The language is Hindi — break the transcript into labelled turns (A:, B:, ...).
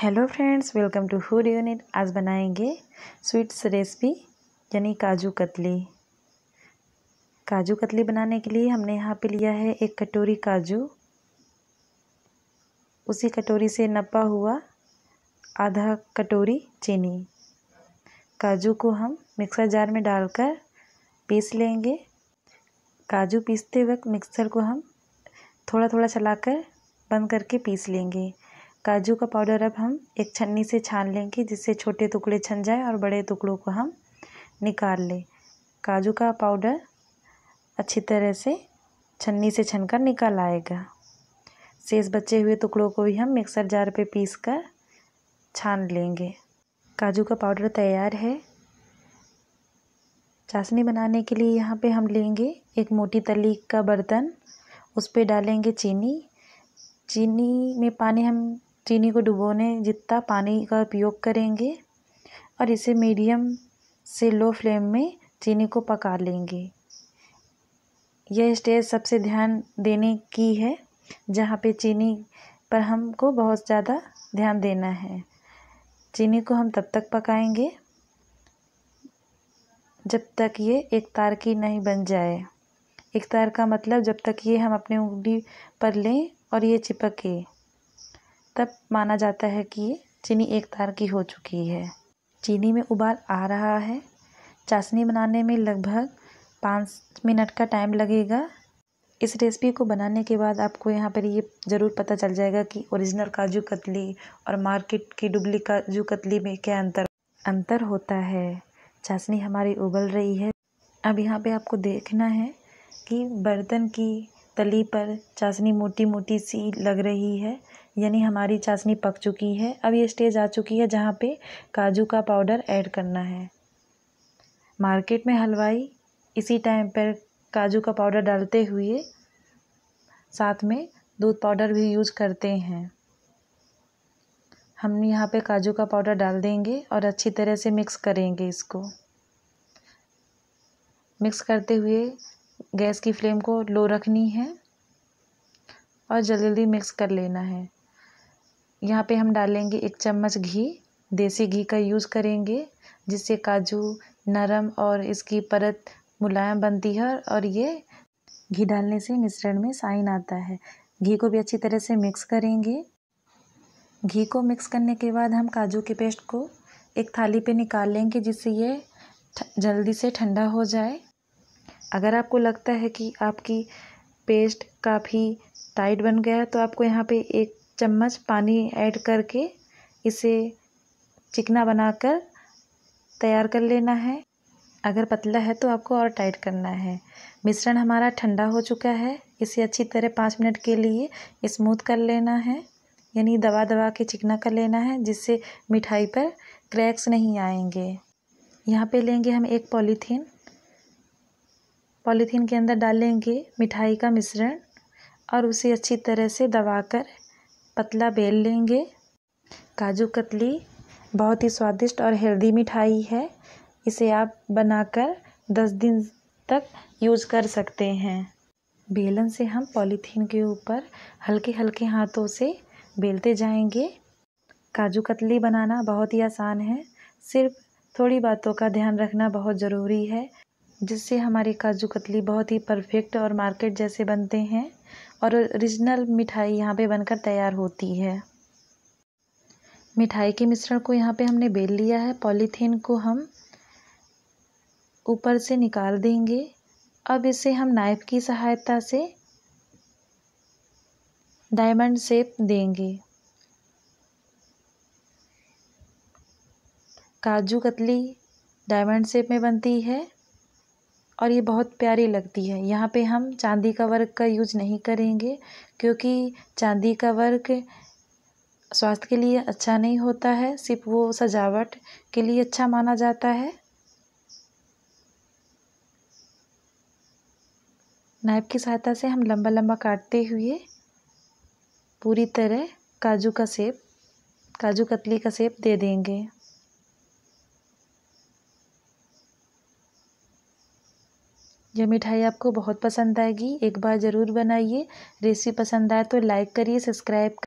A: hello friends welcome to food unit आज बनाएंगे स्वीट्स रेसिपी यानी काजू कतली काजू कतली बनाने के लिए हमने यहाँ पे लिया है एक कटोरी काजू उसी कटोरी से नपा हुआ आधा कटोरी चीनी काजू को हम मिक्सर जार में डालकर पीस लेंगे काजू पीसते वक्त मिक्सर को हम थोड़ा थोड़ा चलाकर बंद करके पीस लेंगे काजू का पाउडर अब हम एक छन्नी से छान लेंगे जिससे छोटे टुकड़े छन जाए और बड़े टुकड़ों को हम निकाल लें काजू का पाउडर अच्छी तरह से छन्नी से छन कर निकल आएगा शेष बचे हुए टुकड़ों को भी हम मिक्सर जार पे पीस कर छान लेंगे काजू का पाउडर तैयार है चाशनी बनाने के लिए यहाँ पे हम लेंगे एक मोटी तली का बर्तन उस पर डालेंगे चीनी चीनी में पानी हम चीनी को डुबोने जितना पानी का उपयोग करेंगे और इसे मीडियम से लो फ्लेम में चीनी को पका लेंगे यह स्टेज सबसे ध्यान देने की है जहाँ पे चीनी पर हमको बहुत ज़्यादा ध्यान देना है चीनी को हम तब तक पकाएंगे जब तक ये एक तार की नहीं बन जाए एक तार का मतलब जब तक ये हम अपने उंगली पर लें और ये चिपके तब माना जाता है कि चीनी एक तार की हो चुकी है चीनी में उबाल आ रहा है चाशनी बनाने में लगभग पाँच मिनट का टाइम लगेगा इस रेसिपी को बनाने के बाद आपको यहाँ पर ये ज़रूर पता चल जाएगा कि ओरिजिनल काजू कतली और मार्केट की डुबली काजू कतली में क्या अंतर अंतर होता है चाशनी हमारी उबल रही है अब यहाँ पे आपको देखना है कि बर्तन की तली पर चाशनी मोटी मोटी सी लग रही है यानी हमारी चाशनी पक चुकी है अब ये स्टेज आ चुकी है जहाँ पे काजू का पाउडर ऐड करना है मार्केट में हलवाई इसी टाइम पर काजू का पाउडर डालते हुए साथ में दूध पाउडर भी यूज करते हैं हम यहाँ पे काजू का पाउडर डाल देंगे और अच्छी तरह से मिक्स करेंगे इसको मिक्स करते हुए गैस की फ्लेम को लो रखनी है और जल्दी मिक्स कर लेना है यहाँ पे हम डालेंगे एक चम्मच घी देसी घी का यूज़ करेंगे जिससे काजू नरम और इसकी परत मुलायम बनती है और ये घी डालने से मिश्रण में साइन आता है घी को भी अच्छी तरह से मिक्स करेंगे घी को मिक्स करने के बाद हम काजू के पेस्ट को एक थाली पे निकाल लेंगे जिससे ये जल्दी से ठंडा हो जाए अगर आपको लगता है कि आपकी पेस्ट काफ़ी टाइट बन गया है तो आपको यहाँ पे एक चम्मच पानी ऐड करके इसे चिकना बनाकर तैयार कर लेना है अगर पतला है तो आपको और टाइट करना है मिश्रण हमारा ठंडा हो चुका है इसे अच्छी तरह पाँच मिनट के लिए स्मूथ कर लेना है यानी दबा दबा के चिकना कर लेना है जिससे मिठाई पर क्रैक्स नहीं आएंगे यहाँ पे लेंगे हम एक पॉलीथीन पॉलीथीन के अंदर डालेंगे मिठाई का मिश्रण और उसे अच्छी तरह से दबाकर पतला बेल लेंगे काजू कतली बहुत ही स्वादिष्ट और हेल्दी मिठाई है इसे आप बनाकर दस दिन तक यूज कर सकते हैं बेलन से हम पॉलीथीन के ऊपर हल्के हल्के हाथों से बेलते जाएंगे काजू कतली बनाना बहुत ही आसान है सिर्फ थोड़ी बातों का ध्यान रखना बहुत ज़रूरी है जिससे हमारे काजू कतली बहुत ही परफेक्ट और मार्केट जैसे बनते हैं और ओरिजिनल मिठाई यहाँ पे बनकर तैयार होती है मिठाई के मिश्रण को यहाँ पे हमने बेल लिया है पॉलीथीन को हम ऊपर से निकाल देंगे अब इसे हम नाइफ़ की सहायता से डायमंड शेप देंगे काजू कतली डायमंड शेप में बनती है और ये बहुत प्यारी लगती है यहाँ पे हम चांदी का वर्क का यूज नहीं करेंगे क्योंकि चांदी का वर्क स्वास्थ्य के लिए अच्छा नहीं होता है सिर्फ वो सजावट के लिए अच्छा माना जाता है नाइप की सहायता से हम लंबा लंबा काटते हुए पूरी तरह काजू का सेप काजू कतली का सेप दे देंगे यह मिठाई आपको बहुत पसंद आएगी एक बार ज़रूर बनाइए रेसिपी पसंद आए तो लाइक करिए सब्सक्राइब